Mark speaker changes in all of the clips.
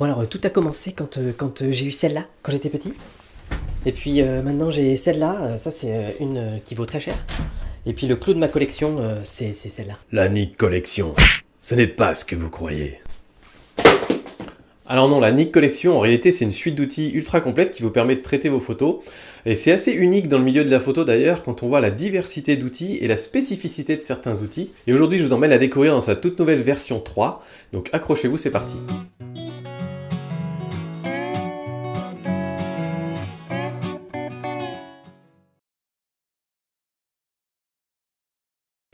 Speaker 1: Bon alors euh, tout a commencé quand, euh, quand euh, j'ai eu celle-là, quand j'étais petit. Et puis maintenant j'ai celle-là, ça c'est une qui vaut très cher. Et puis le clou de ma collection, c'est celle-là. La Nick Collection, ce n'est pas ce que vous croyez. Alors non, la Nick Collection, en réalité, c'est une suite d'outils ultra complète qui vous permet de traiter vos photos. Et c'est assez unique dans le milieu de la photo d'ailleurs, quand on voit la diversité d'outils et la spécificité de certains outils. Et aujourd'hui, je vous emmène à découvrir dans sa toute nouvelle version 3. Donc accrochez-vous, c'est parti.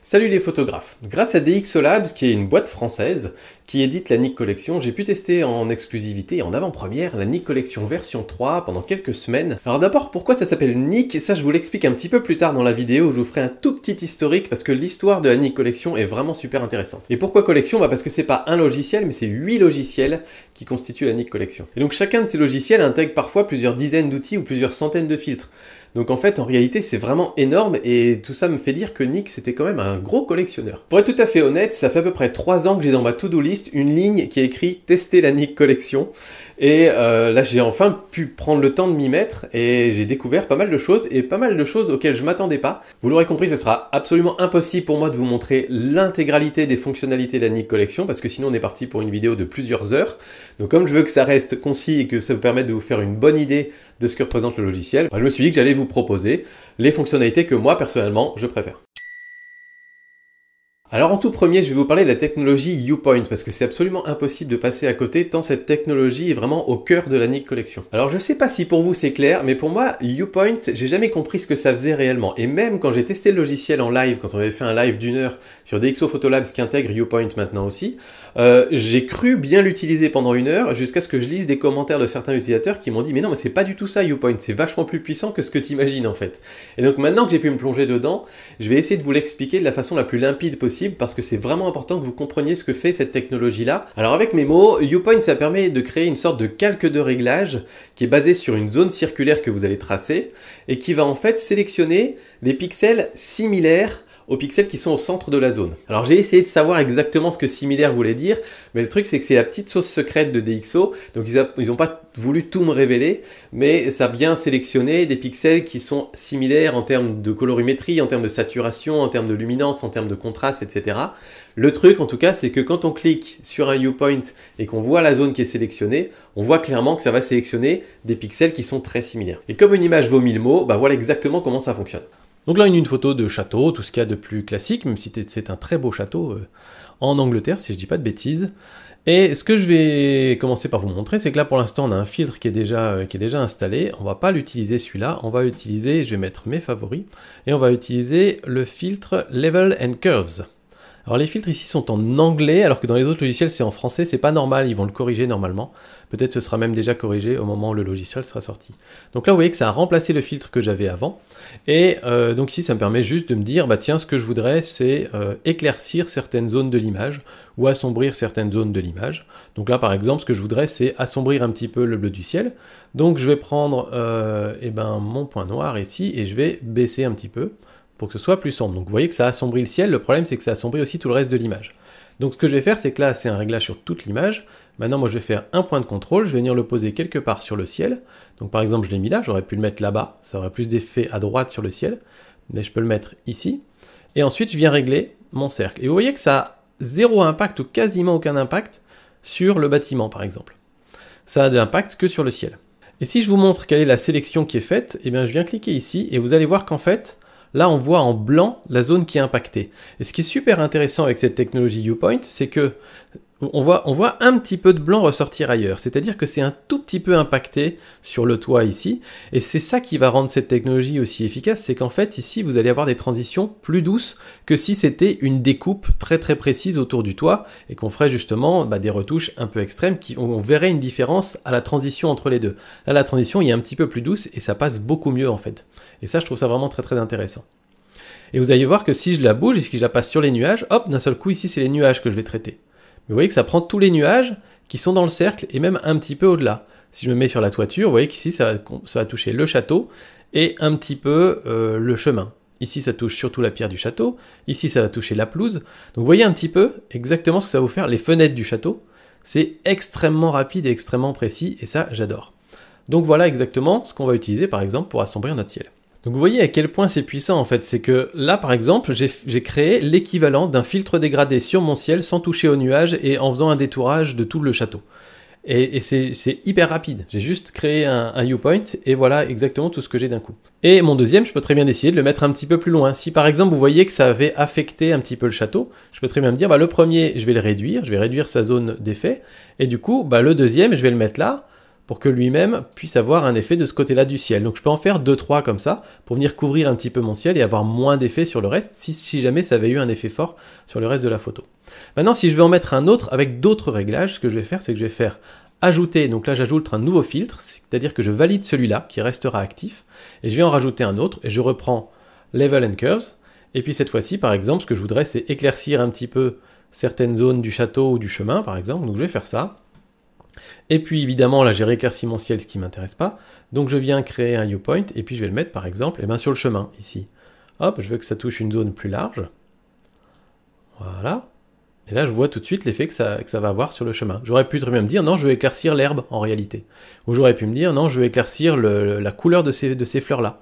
Speaker 1: Salut les photographes Grâce à DXO Labs, qui est une boîte française qui édite la Nik Collection, j'ai pu tester en exclusivité en avant-première la Nik Collection version 3 pendant quelques semaines. Alors d'abord, pourquoi ça s'appelle Nik Ça, je vous l'explique un petit peu plus tard dans la vidéo, je vous ferai un tout petit historique parce que l'histoire de la Nik Collection est vraiment super intéressante. Et pourquoi collection bah Parce que c'est pas un logiciel, mais c'est huit logiciels qui constituent la Nik Collection. Et donc chacun de ces logiciels intègre parfois plusieurs dizaines d'outils ou plusieurs centaines de filtres. Donc en fait, en réalité, c'est vraiment énorme et tout ça me fait dire que Nick, c'était quand même un gros collectionneur. Pour être tout à fait honnête, ça fait à peu près trois ans que j'ai dans ma to-do list une ligne qui est écrit Tester la Nick Collection. Et euh, là, j'ai enfin pu prendre le temps de m'y mettre et j'ai découvert pas mal de choses et pas mal de choses auxquelles je m'attendais pas. Vous l'aurez compris, ce sera absolument impossible pour moi de vous montrer l'intégralité des fonctionnalités de la Nick Collection parce que sinon on est parti pour une vidéo de plusieurs heures. Donc comme je veux que ça reste concis et que ça vous permette de vous faire une bonne idée de ce que représente le logiciel, je me suis dit que j'allais vous proposer les fonctionnalités que moi personnellement je préfère. Alors en tout premier, je vais vous parler de la technologie Upoint parce que c'est absolument impossible de passer à côté tant cette technologie est vraiment au cœur de la Nick Collection. Alors je sais pas si pour vous c'est clair, mais pour moi Upoint, j'ai jamais compris ce que ça faisait réellement. Et même quand j'ai testé le logiciel en live, quand on avait fait un live d'une heure sur DxO Photolabs qui intègre Upoint maintenant aussi, euh, j'ai cru bien l'utiliser pendant une heure jusqu'à ce que je lise des commentaires de certains utilisateurs qui m'ont dit mais non mais c'est pas du tout ça YouPoint, c'est vachement plus puissant que ce que tu imagines en fait. Et donc maintenant que j'ai pu me plonger dedans, je vais essayer de vous l'expliquer de la façon la plus limpide possible parce que c'est vraiment important que vous compreniez ce que fait cette technologie là. Alors avec mes mots, UPoint ça permet de créer une sorte de calque de réglage qui est basé sur une zone circulaire que vous allez tracer et qui va en fait sélectionner des pixels similaires aux pixels qui sont au centre de la zone. Alors j'ai essayé de savoir exactement ce que similaire voulait dire, mais le truc c'est que c'est la petite sauce secrète de DxO, donc ils n'ont pas voulu tout me révéler, mais ça vient sélectionner des pixels qui sont similaires en termes de colorimétrie, en termes de saturation, en termes de luminance, en termes de contraste, etc. Le truc en tout cas c'est que quand on clique sur un U-point et qu'on voit la zone qui est sélectionnée, on voit clairement que ça va sélectionner des pixels qui sont très similaires. Et comme une image vaut mille mots, bah voilà exactement comment ça fonctionne. Donc là, une, photo de château, tout ce qu'il y a de plus classique, même si c'est un très beau château euh, en Angleterre, si je dis pas de bêtises. Et ce que je vais commencer par vous montrer, c'est que là pour l'instant on a un filtre qui est déjà, euh, qui est déjà installé. On va pas l'utiliser celui-là, on va utiliser, je vais mettre mes favoris, et on va utiliser le filtre Level and Curves. Alors les filtres ici sont en anglais, alors que dans les autres logiciels c'est en français, c'est pas normal, ils vont le corriger normalement. Peut-être ce sera même déjà corrigé au moment où le logiciel sera sorti. Donc là vous voyez que ça a remplacé le filtre que j'avais avant, et euh, donc ici ça me permet juste de me dire, bah tiens ce que je voudrais c'est euh, éclaircir certaines zones de l'image, ou assombrir certaines zones de l'image. Donc là par exemple ce que je voudrais c'est assombrir un petit peu le bleu du ciel, donc je vais prendre euh, eh ben, mon point noir ici, et je vais baisser un petit peu, pour que ce soit plus sombre. Donc vous voyez que ça assombrit le ciel, le problème c'est que ça assombrit aussi tout le reste de l'image. Donc ce que je vais faire, c'est que là c'est un réglage sur toute l'image. Maintenant moi je vais faire un point de contrôle, je vais venir le poser quelque part sur le ciel. Donc par exemple je l'ai mis là, j'aurais pu le mettre là-bas, ça aurait plus d'effet à droite sur le ciel, mais je peux le mettre ici. Et ensuite je viens régler mon cercle. Et vous voyez que ça a zéro impact ou quasiment aucun impact sur le bâtiment par exemple. Ça a de l'impact que sur le ciel. Et si je vous montre quelle est la sélection qui est faite, et eh bien je viens cliquer ici et vous allez voir qu'en fait, Là, on voit en blanc la zone qui est impactée. Et ce qui est super intéressant avec cette technologie Upoint, c'est que on voit, on voit un petit peu de blanc ressortir ailleurs, c'est-à-dire que c'est un tout petit peu impacté sur le toit ici, et c'est ça qui va rendre cette technologie aussi efficace, c'est qu'en fait ici vous allez avoir des transitions plus douces que si c'était une découpe très très précise autour du toit, et qu'on ferait justement bah, des retouches un peu extrêmes, qui, on verrait une différence à la transition entre les deux. Là la transition il est un petit peu plus douce, et ça passe beaucoup mieux en fait. Et ça je trouve ça vraiment très très intéressant. Et vous allez voir que si je la bouge et si je la passe sur les nuages, hop, d'un seul coup ici c'est les nuages que je vais traiter vous voyez que ça prend tous les nuages qui sont dans le cercle et même un petit peu au-delà. Si je me mets sur la toiture, vous voyez qu'ici, ça, va toucher le château et un petit peu euh, le chemin. Ici, ça touche surtout la pierre du château. Ici, ça va toucher la pelouse. Donc, vous voyez un petit peu exactement ce que ça va vous faire, les fenêtres du château. C'est extrêmement rapide et extrêmement précis, et ça, j'adore. Donc, voilà exactement ce qu'on va utiliser, par exemple, pour assombrir notre ciel. Donc vous voyez à quel point c'est puissant en fait, c'est que là par exemple j'ai créé l'équivalent d'un filtre dégradé sur mon ciel sans toucher au nuage et en faisant un détourage de tout le château. Et, c'est hyper rapide, j'ai juste créé un, un point et voilà exactement tout ce que j'ai d'un coup. Et mon deuxième, je peux très bien essayer de le mettre un petit peu plus loin. Si par exemple vous voyez que ça avait affecté un petit peu le château, je peux très bien me dire bah, le premier je vais le réduire, je vais réduire sa zone d'effet, et du coup bah, le deuxième je vais le mettre là, pour que lui-même puisse avoir un effet de ce côté-là du ciel. Donc je peux en faire 2-3 comme ça, pour venir couvrir un petit peu mon ciel et avoir moins d'effet sur le reste, si, jamais ça avait eu un effet fort sur le reste de la photo. Maintenant, si je veux en mettre un autre avec d'autres réglages, ce que je vais faire, c'est que je vais faire ajouter, donc là j'ajoute un nouveau filtre, c'est-à-dire que je valide celui-là, qui restera actif, et je vais en rajouter un autre, et je reprends Level and Curves, et puis cette fois-ci, par exemple, ce que je voudrais, c'est éclaircir un petit peu certaines zones du château ou du chemin, par exemple, donc je vais faire ça, et puis évidemment, là j'ai rééclairci mon ciel, ce qui ne m'intéresse pas. Donc je viens créer un point et puis je vais le mettre par exemple eh ben, sur le chemin ici. Hop, je veux que ça touche une zone plus large. Voilà. Et là, je vois tout de suite l'effet que ça, va avoir sur le chemin. J'aurais pu très bien me dire, non, je veux éclaircir l'herbe en réalité. Ou j'aurais pu me dire, non, je veux éclaircir la couleur de ces fleurs-là.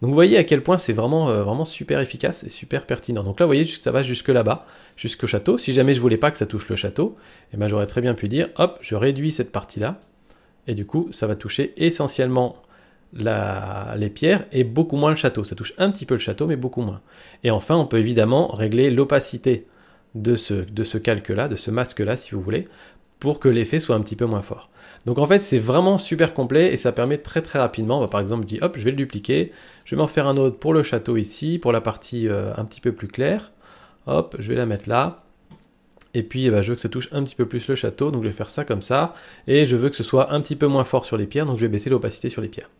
Speaker 1: Donc vous voyez à quel point c'est vraiment, euh, vraiment super efficace et super pertinent. Donc là vous voyez ça va jusque là-bas, jusqu'au château. Si jamais je voulais pas que ça touche le château, eh ben, j'aurais très bien pu dire hop je réduis cette partie-là. Et du coup ça va toucher essentiellement les pierres et beaucoup moins le château. Ça touche un petit peu le château mais beaucoup moins. Et enfin on peut évidemment régler l'opacité de ce, de ce calque-là, de ce masque-là si vous voulez, pour que l'effet soit un petit peu moins fort. Donc en fait c'est vraiment super complet et ça permet très très rapidement, bah, par exemple je hop je vais le dupliquer, je vais m'en faire un autre pour le château ici, pour la partie euh, un petit peu plus claire, hop je vais la mettre là, et puis eh ben, je veux que ça touche un petit peu plus le château, donc je vais faire ça comme ça, et je veux que ce soit un petit peu moins fort sur les pierres, donc je vais baisser l'opacité sur les pierres.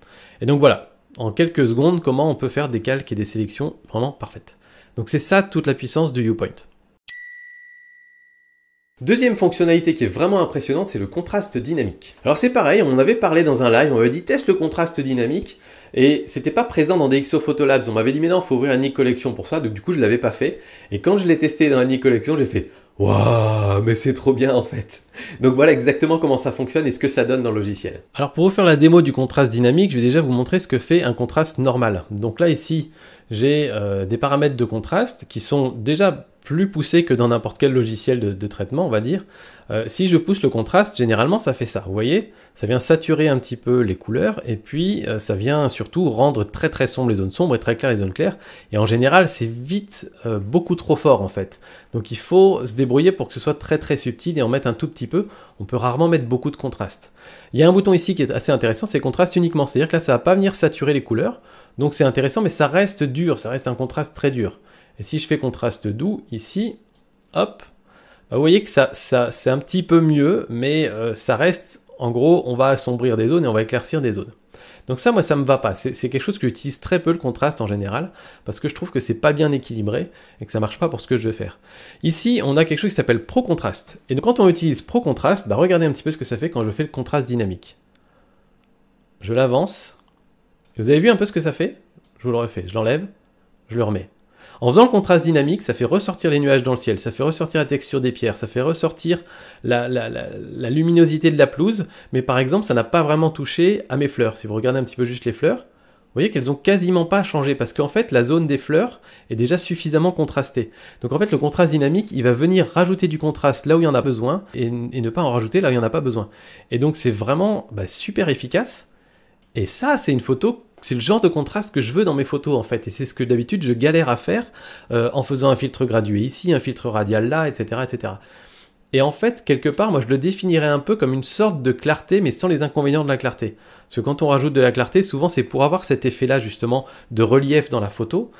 Speaker 1: Et donc voilà, en quelques secondes comment on peut faire des calques et des sélections vraiment parfaites. Donc c'est ça toute la puissance du U-Point. Deuxième fonctionnalité qui est vraiment impressionnante, c'est le contraste dynamique. Alors c'est pareil, on avait parlé dans un live, on avait dit teste le contraste dynamique et c'était pas présent dans des DxO Photolabs. On m'avait dit mais non, faut ouvrir un collection pour ça, donc du coup je l'avais pas fait. Et quand je l'ai testé dans un e-collection, j'ai fait Waouh, mais c'est trop bien en fait. Donc voilà exactement comment ça fonctionne et ce que ça donne dans le logiciel. Alors pour vous faire la démo du contraste dynamique, je vais déjà vous montrer ce que fait un contraste normal. Donc là ici, j'ai euh, des paramètres de contraste qui sont déjà plus poussé que dans n'importe quel logiciel de, traitement, on va dire. Euh, si je pousse le contraste, généralement ça fait ça, vous voyez Ça vient saturer un petit peu les couleurs, et puis euh, ça vient surtout rendre très très sombre les zones sombres et très claires les zones claires, et en général c'est vite euh, beaucoup trop fort en fait. Donc il faut se débrouiller pour que ce soit très très subtil et en mettre un tout petit peu, on peut rarement mettre beaucoup de contraste. Il y a un bouton ici qui est assez intéressant, c'est contraste uniquement, c'est-à-dire que là ça va pas venir saturer les couleurs, donc c'est intéressant mais ça reste dur, ça reste un contraste très dur. Et si je fais contraste doux ici, hop, bah, vous voyez que ça, c'est un petit peu mieux, mais euh, ça reste, en gros, on va assombrir des zones et on va éclaircir des zones. Donc ça, moi, ça me va pas. C'est quelque chose que j'utilise très peu le contraste en général, parce que je trouve que c'est pas bien équilibré et que ça marche pas pour ce que je veux faire. Ici, on a quelque chose qui s'appelle Pro Contraste. Et donc quand on utilise Pro Contraste, bah, regardez un petit peu ce que ça fait quand je fais le contraste dynamique. Je l'avance. Vous avez vu un peu ce que ça fait Je vous le refais. Je l'enlève, je le remets. En faisant le contraste dynamique, ça fait ressortir les nuages dans le ciel, ça fait ressortir la texture des pierres, ça fait ressortir la, luminosité de la pelouse, mais par exemple, ça n'a pas vraiment touché à mes fleurs. Si vous regardez un petit peu juste les fleurs, vous voyez qu'elles ont quasiment pas changé parce qu'en fait la zone des fleurs est déjà suffisamment contrastée. Donc en fait le contraste dynamique il va venir rajouter du contraste là où il y en a besoin et, ne pas en rajouter là où il n'y en a pas besoin. Et donc c'est vraiment bah, super efficace. Et ça c'est une photo c'est le genre de contraste que je veux dans mes photos en fait, et c'est ce que d'habitude je galère à faire euh, en faisant un filtre gradué ici, un filtre radial là, etc., etc. Et en fait, quelque part, moi je le définirais un peu comme une sorte de clarté, mais sans les inconvénients de la clarté. Parce que quand on rajoute de la clarté, souvent c'est pour avoir cet effet-là justement de relief dans la photo.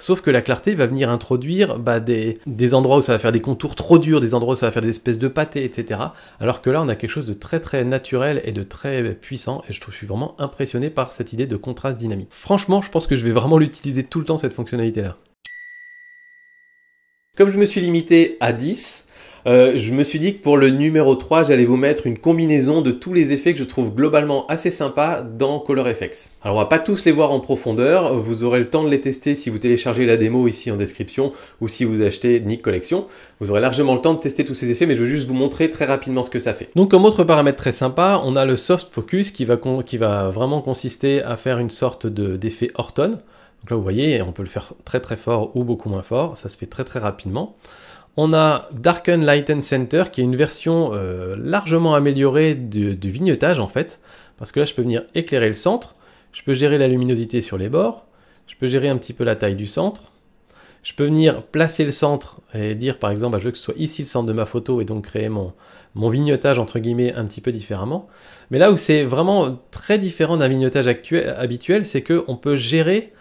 Speaker 1: Sauf que la clarté va venir introduire bah, des, endroits où ça va faire des contours trop durs, des endroits où ça va faire des espèces de pâtés, etc. Alors que là, on a quelque chose de très très naturel et de très puissant, et je, trouve, je suis vraiment impressionné par cette idée de contraste dynamique. Franchement, je pense que je vais vraiment l'utiliser tout le temps, cette fonctionnalité-là. Comme je me suis limité à 10, euh, je me suis dit que pour le numéro 3, j'allais vous mettre une combinaison de tous les effets que je trouve globalement assez sympa dans ColorFX. Alors on va pas tous les voir en profondeur, vous aurez le temps de les tester si vous téléchargez la démo ici en description ou si vous achetez Nick Collection. Vous aurez largement le temps de tester tous ces effets, mais je veux juste vous montrer très rapidement ce que ça fait. Donc comme autre paramètre très sympa, on a le soft focus qui va, vraiment consister à faire une sorte d'effet Horton. Donc là vous voyez, on peut le faire très très fort ou beaucoup moins fort, ça se fait très très rapidement. On a Darken Light Center qui est une version euh, largement améliorée du, vignotage en fait. Parce que là je peux venir éclairer le centre, je peux gérer la luminosité sur les bords, je peux gérer un petit peu la taille du centre. Je peux venir placer le centre et dire par exemple bah, je veux que ce soit ici le centre de ma photo et donc créer mon, mon vignotage entre guillemets un petit peu différemment. Mais là où c'est vraiment très différent d'un vignotage habituel, c'est que on peut gérer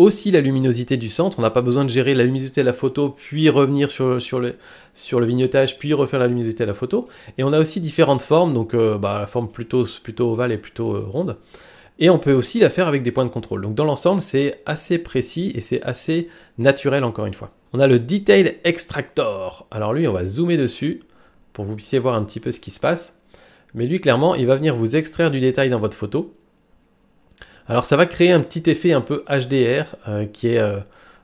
Speaker 1: aussi la luminosité du centre. On n'a pas besoin de gérer la luminosité de la photo, puis revenir sur, le, sur vignettage, puis refaire la luminosité de la photo. Et on a aussi différentes formes, donc euh, bah, la forme plutôt, ovale et plutôt euh, ronde. Et on peut aussi la faire avec des points de contrôle. Donc dans l'ensemble, c'est assez précis et c'est assez naturel encore une fois. On a le Detail Extractor. Alors lui, on va zoomer dessus pour que vous puissiez voir un petit peu ce qui se passe. Mais lui, clairement, il va venir vous extraire du détail dans votre photo. Alors ça va créer un petit effet un peu HDR euh, qui est euh,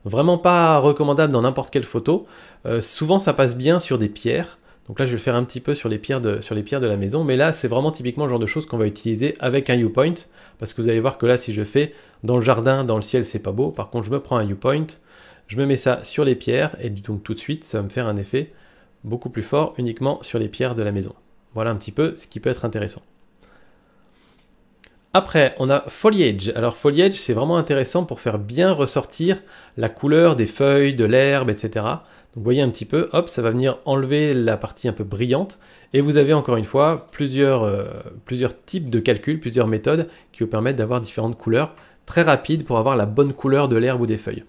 Speaker 1: vraiment pas recommandable dans n'importe quelle photo. Euh, souvent ça passe bien sur des pierres. Donc là je vais le faire un petit peu sur les pierres de, sur les pierres de la maison, mais là c'est vraiment typiquement le genre de choses qu'on va utiliser avec un U-Point, parce que vous allez voir que là si je fais dans le jardin, dans le ciel c'est pas beau, par contre je me prends un U-Point, je me mets ça sur les pierres, et donc tout de suite ça va me faire un effet beaucoup plus fort uniquement sur les pierres de la maison. Voilà un petit peu ce qui peut être intéressant. Après, on a foliage. Alors foliage, c'est vraiment intéressant pour faire bien ressortir la couleur des feuilles, de l'herbe, etc. Donc vous voyez un petit peu, hop, ça va venir enlever la partie un peu brillante. Et vous avez encore une fois plusieurs, euh, plusieurs types de calculs, plusieurs méthodes qui vous permettent d'avoir différentes couleurs très rapides pour avoir la bonne couleur de l'herbe ou des feuilles.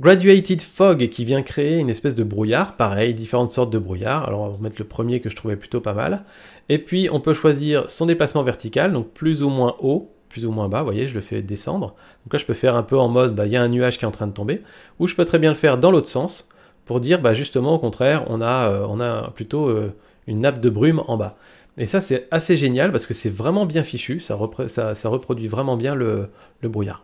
Speaker 1: Graduated Fog qui vient créer une espèce de brouillard, pareil, différentes sortes de brouillard. Alors on va mettre le premier que je trouvais plutôt pas mal. Et puis on peut choisir son déplacement vertical, donc plus ou moins haut, plus ou moins bas, vous voyez, je le fais descendre. Donc là je peux faire un peu en mode, bah, il y a un nuage qui est en train de tomber, ou je peux très bien le faire dans l'autre sens, pour dire bah, justement au contraire, on a, euh, on a plutôt euh, une nappe de brume en bas. Et ça c'est assez génial parce que c'est vraiment bien fichu, ça, reproduit vraiment bien le brouillard.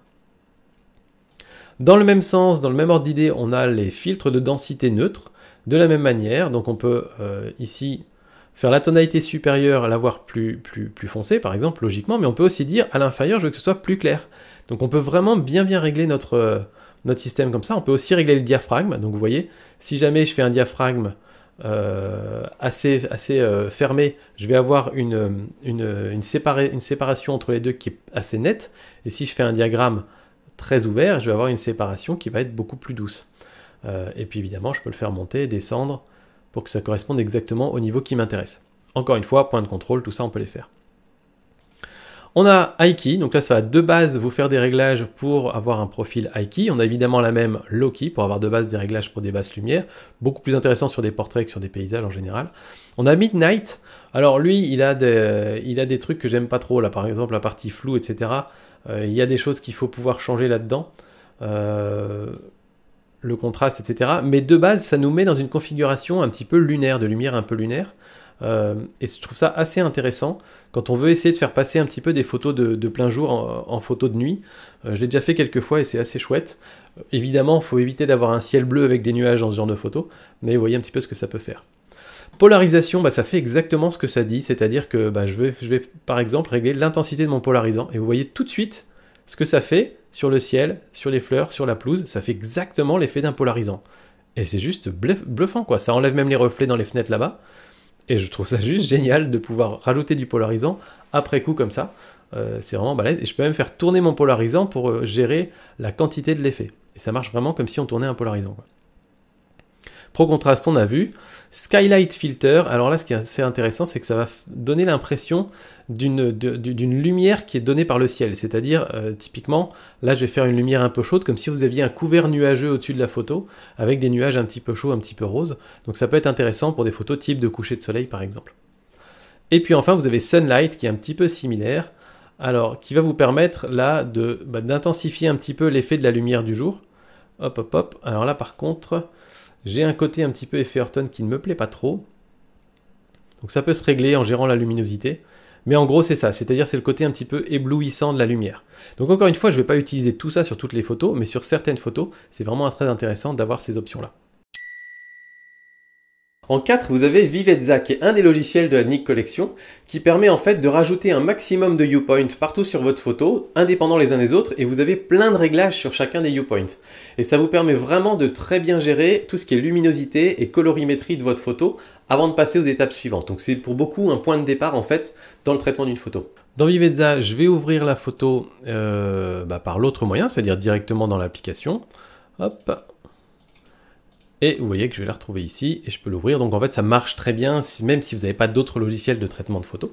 Speaker 1: Dans le même sens, dans le même ordre d'idée, on a les filtres de densité neutre. De la même manière, donc on peut euh, ici faire la tonalité supérieure, l'avoir plus, plus, plus foncée par exemple, logiquement, mais on peut aussi dire à l'inférieur, je veux que ce soit plus clair. Donc on peut vraiment bien bien régler notre, euh, notre système comme ça. On peut aussi régler le diaphragme. Donc vous voyez, si jamais je fais un diaphragme euh, assez, assez fermé, je vais avoir une, une, une, séparation entre les deux qui est assez nette. Et si je fais un diagramme très ouvert, je vais avoir une séparation qui va être beaucoup plus douce. Euh, et puis évidemment, je peux le faire monter, descendre, pour que ça corresponde exactement au niveau qui m'intéresse. Encore une fois, point de contrôle, tout ça, on peut les faire. On a high donc là ça va de base vous faire des réglages pour avoir un profil high On a évidemment la même Loki pour avoir de base des réglages pour des basses lumières, beaucoup plus intéressant sur des portraits que sur des paysages en général. On a Midnight, alors lui il a des, il a des trucs que j'aime pas trop, là par exemple la partie floue, etc. Euh, il y a des choses qu'il faut pouvoir changer là-dedans, euh, le contraste, etc. Mais de base, ça nous met dans une configuration un petit peu lunaire, de lumière un peu lunaire. Euh, et je trouve ça assez intéressant quand on veut essayer de faire passer un petit peu des photos de, plein jour en, photos photo de nuit. je l'ai déjà fait quelques fois et c'est assez chouette. évidemment, il faut éviter d'avoir un ciel bleu avec des nuages dans ce genre de photo, mais vous voyez un petit peu ce que ça peut faire. Polarisation, bah, ça fait exactement ce que ça dit, c'est-à-dire que bah, je, vais, je vais par exemple régler l'intensité de mon polarisant, et vous voyez tout de suite ce que ça fait sur le ciel, sur les fleurs, sur la pelouse, ça fait exactement l'effet d'un polarisant. Et c'est juste bluffant, quoi. Ça enlève même les reflets dans les fenêtres là-bas. Et je trouve ça juste génial de pouvoir rajouter du polarisant après coup comme ça. Euh, c'est vraiment balèze. Et je peux même faire tourner mon polarisant pour euh, gérer la quantité de l'effet. Et ça marche vraiment comme si on tournait un polarisant. Pro contraste, on a vu. Skylight filter, alors là, ce qui est assez intéressant, c'est que ça va donner l'impression d'une lumière qui est donnée par le ciel. C'est-à-dire, euh, typiquement, là, je vais faire une lumière un peu chaude, comme si vous aviez un couvert nuageux au-dessus de la photo, avec des nuages un petit peu chauds, un petit peu roses. Donc ça peut être intéressant pour des photos type de coucher de soleil, par exemple. Et puis enfin, vous avez Sunlight, qui est un petit peu similaire, alors qui va vous permettre, là, bah, d'intensifier un petit peu l'effet de la lumière du jour. Hop, hop, hop. Alors là, par contre, j'ai un côté un petit peu effet Horton qui ne me plaît pas trop. Donc ça peut se régler en gérant la luminosité. Mais en gros, c'est ça, c'est-à-dire c'est le côté un petit peu éblouissant de la lumière. Donc encore une fois, je ne vais pas utiliser tout ça sur toutes les photos, mais sur certaines photos, c'est vraiment très intéressant d'avoir ces options-là. En 4, vous avez Vivezza, qui est un des logiciels de la Nick Collection, qui permet en fait de rajouter un maximum de U-Points partout sur votre photo, indépendants les uns des autres, et vous avez plein de réglages sur chacun des U-Points. Et ça vous permet vraiment de très bien gérer tout ce qui est luminosité et colorimétrie de votre photo avant de passer aux étapes suivantes. Donc c'est pour beaucoup un point de départ en fait dans le traitement d'une photo. Dans Viveza, je vais ouvrir la photo euh, bah, par l'autre moyen, c'est-à-dire directement dans l'application. Hop, et vous voyez que je vais la retrouver ici et je peux l'ouvrir. Donc en fait, ça marche très bien, même si vous n'avez pas d'autres logiciels de traitement de photos.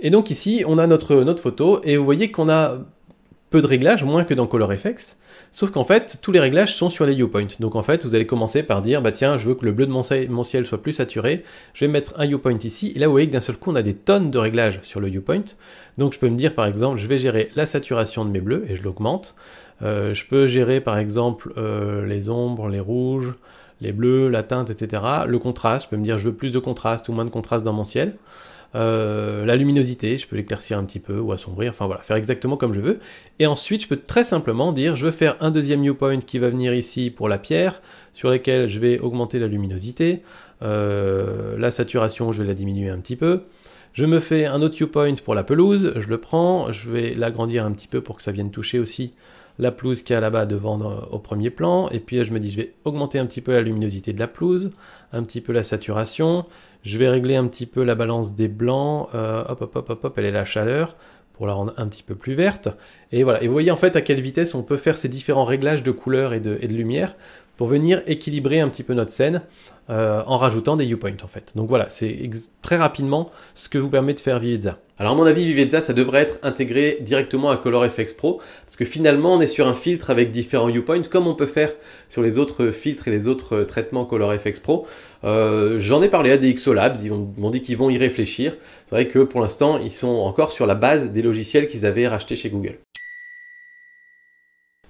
Speaker 1: Et donc ici, on a notre, notre photo et vous voyez qu'on a peu de réglages, moins que dans Color Effects. Sauf qu'en fait, tous les réglages sont sur les U-Points. Donc en fait, vous allez commencer par dire, bah tiens, je veux que le bleu de mon ciel soit plus saturé, je vais mettre un U-Point ici. Et là, vous voyez que d'un seul coup, on a des tonnes de réglages sur le U-Point. Donc je peux me dire, par exemple, je vais gérer la saturation de mes bleus et je l'augmente. Euh, je peux gérer, par exemple, euh, les ombres, les rouges, les bleus, la teinte, etc. Le contraste, je peux me dire je veux plus de contraste ou moins de contraste dans mon ciel. Euh, la luminosité, je peux l'éclaircir un petit peu ou assombrir, enfin voilà, faire exactement comme je veux. Et ensuite, je peux très simplement dire, je veux faire un deuxième viewpoint qui va venir ici pour la pierre, sur laquelle je vais augmenter la luminosité, euh, la saturation, je vais la diminuer un petit peu. Je me fais un autre U-Point pour la pelouse, je le prends, je vais l'agrandir un petit peu pour que ça vienne toucher aussi la pelouse qui est là-bas devant euh, au premier plan, et puis là euh, je me dis je vais augmenter un petit peu la luminosité de la pelouse, un petit peu la saturation, je vais régler un petit peu la balance des blancs, euh, hop hop hop hop hop, elle est la chaleur, pour la rendre un petit peu plus verte, et voilà, et vous voyez en fait à quelle vitesse on peut faire ces différents réglages de couleurs et de, et de lumière pour venir équilibrer un petit peu notre scène euh, en rajoutant des U-Points en fait. Donc voilà, c'est très rapidement ce que vous permet de faire Vivezza. Alors à mon avis, Vivezza, ça devrait être intégré directement à ColorFX Pro, parce que finalement, on est sur un filtre avec différents U-Points comme on peut faire sur les autres filtres et les autres traitements ColorFX Pro. Euh, j'en ai parlé à XO Labs, ils m'ont dit qu'ils vont y réfléchir. C'est vrai que pour l'instant, ils sont encore sur la base des logiciels qu'ils avaient rachetés chez Google.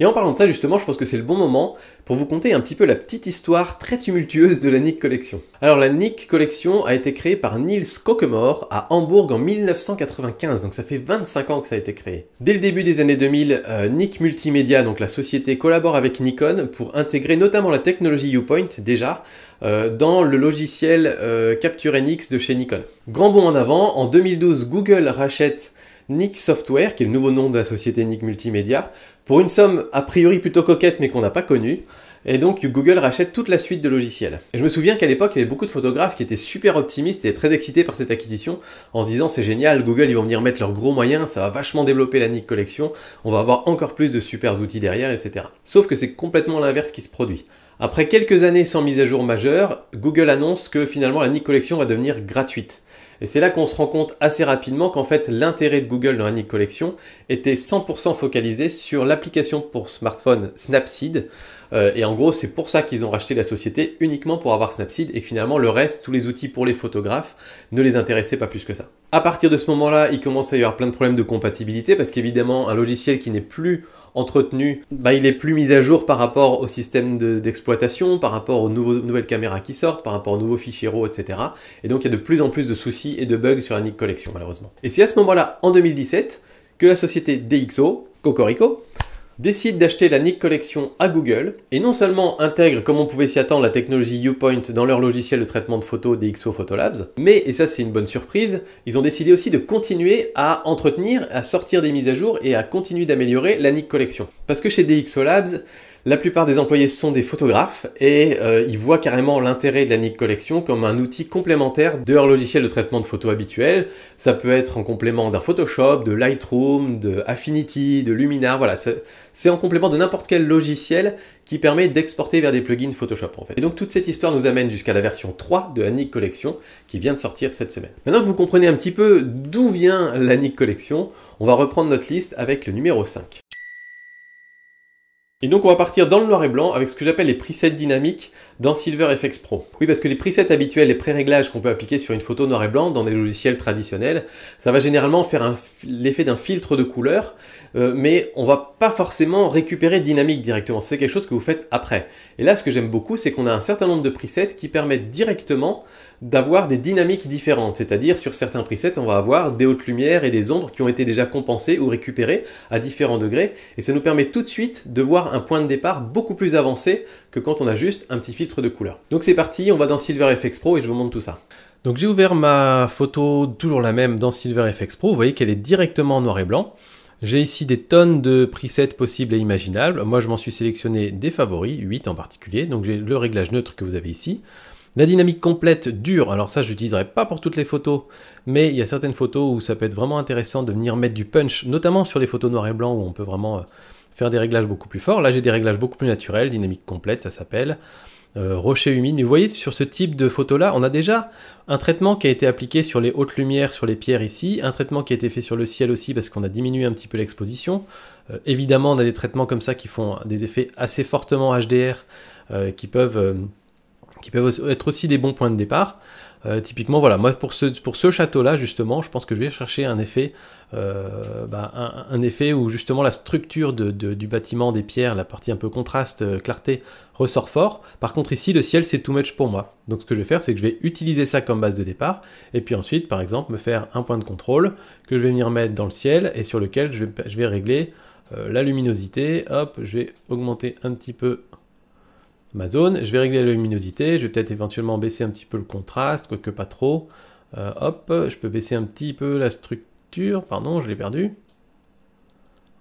Speaker 1: Et en parlant de ça, justement, je pense que c'est le bon moment pour vous conter un petit peu la petite histoire très tumultueuse de la Nick Collection. Alors, la Nick Collection a été créée par Niels Kokemore à Hambourg en 1995, donc ça fait 25 ans que ça a été créé. Dès le début des années 2000, euh, Nick Multimédia, donc la société, collabore avec Nikon pour intégrer notamment la technologie Upoint, déjà, euh, dans le logiciel euh, Capture NX de chez Nikon. Grand bond en avant, en 2012, Google rachète Nick Software, qui est le nouveau nom de la société Nick Multimédia, pour une somme a priori plutôt coquette mais qu'on n'a pas connue. Et donc Google rachète toute la suite de logiciels. Et je me souviens qu'à l'époque, il y avait beaucoup de photographes qui étaient super optimistes et très excités par cette acquisition en disant c'est génial, Google ils vont venir mettre leurs gros moyens, ça va vachement développer la Nick Collection, on va avoir encore plus de super outils derrière, etc. Sauf que c'est complètement l'inverse qui se produit. Après quelques années sans mise à jour majeure, Google annonce que finalement la Nick Collection va devenir gratuite. Et c'est là qu'on se rend compte assez rapidement qu'en fait l'intérêt de Google dans la Nick Collection était 100% focalisé sur l'application pour smartphone Snapseed. Euh, et en gros c'est pour ça qu'ils ont racheté la société uniquement pour avoir Snapseed et que finalement le reste, tous les outils pour les photographes, ne les intéressaient pas plus que ça. À partir de ce moment-là, il commence à y avoir plein de problèmes de compatibilité parce qu'évidemment, un logiciel qui n'est plus entretenu, bah, il est plus mis à jour par rapport au système d'exploitation, par rapport aux nouvelles caméras qui sortent, par rapport aux nouveaux fichiers RAW, etc. Et donc il y a de plus en plus de soucis et de bugs sur la Collection malheureusement. Et c'est à ce moment-là, en 2017, que la société DxO, Cocorico, décide d'acheter la NIC Collection à Google et non seulement intègre, comme on pouvait s'y attendre, la technologie U-Point dans leur logiciel de traitement de photos DxO Photolabs, mais, et ça c'est une bonne surprise, ils ont décidé aussi de continuer à entretenir, à sortir des mises à jour et à continuer d'améliorer la NIC Collection. Parce que chez DxO Labs, la plupart des employés sont des photographes et euh, ils voient carrément l'intérêt de la NIC Collection comme un outil complémentaire de leur logiciel de traitement de photos habituel. Ça peut être en complément d'un Photoshop, de Lightroom, de Affinity, de Luminar, voilà. C'est en complément de n'importe quel logiciel qui permet d'exporter vers des plugins Photoshop en fait. Et donc toute cette histoire nous amène jusqu'à la version 3 de la NIC Collection qui vient de sortir cette semaine. Maintenant que vous comprenez un petit peu d'où vient la NIC Collection, on va reprendre notre liste avec le numéro 5. Et donc on va partir dans le noir et blanc avec ce que j'appelle les presets dynamiques dans Silver FX Pro. Oui, parce que les presets habituels, les pré-réglages qu'on peut appliquer sur une photo noir et blanc dans des logiciels traditionnels, ça va généralement faire l'effet d'un filtre de couleur, euh, mais on va pas forcément récupérer dynamique directement. C'est quelque chose que vous faites après. Et là, ce que j'aime beaucoup, c'est qu'on a un certain nombre de presets qui permettent directement d'avoir des dynamiques différentes. C'est-à-dire, sur certains presets, on va avoir des hautes lumières et des ombres qui ont été déjà compensées ou récupérées à différents degrés, et ça nous permet tout de suite de voir un point de départ beaucoup plus avancé que quand on a juste un petit filtre de couleur. Donc c'est parti, on va dans silver fx Pro et je vous montre tout ça. Donc j'ai ouvert ma photo, toujours la même, dans silver fx Pro. Vous voyez qu'elle est directement en noir et blanc. J'ai ici des tonnes de presets possibles et imaginables. Moi, je m'en suis sélectionné des favoris, 8 en particulier. Donc j'ai le réglage neutre que vous avez ici. La dynamique complète dure, alors ça je n'utiliserai pas pour toutes les photos, mais il y a certaines photos où ça peut être vraiment intéressant de venir mettre du punch, notamment sur les photos noir et blanc où on peut vraiment euh, faire des réglages beaucoup plus forts. Là j'ai des réglages beaucoup plus naturels, dynamique complète ça s'appelle. Euh, rochers humides. vous voyez, sur ce type de photo-là, on a déjà un traitement qui a été appliqué sur les hautes lumières, sur les pierres ici, un traitement qui a été fait sur le ciel aussi parce qu'on a diminué un petit peu l'exposition. Euh, évidemment, on a des traitements comme ça qui font des effets assez fortement HDR, euh, qui, peuvent, qui peuvent être aussi des bons points de départ. Euh, typiquement, voilà, moi pour ce, pour ce château-là, justement, je pense que je vais chercher un effet, euh, bah, un, effet où justement la structure de, du bâtiment, des pierres, la partie un peu contraste, euh, clarté, ressort fort. Par contre, ici, le ciel, c'est too much pour moi. Donc, ce que je vais faire, c'est que je vais utiliser ça comme base de départ, et puis ensuite, par exemple, me faire un point de contrôle que je vais venir mettre dans le ciel et sur lequel je vais, je vais régler la luminosité. Hop, je vais augmenter un petit peu zone, je vais régler la luminosité, je vais peut-être éventuellement baisser un petit peu le contraste, quoique pas trop. Euh, hop, je peux baisser un petit peu la structure, pardon, je l'ai perdu.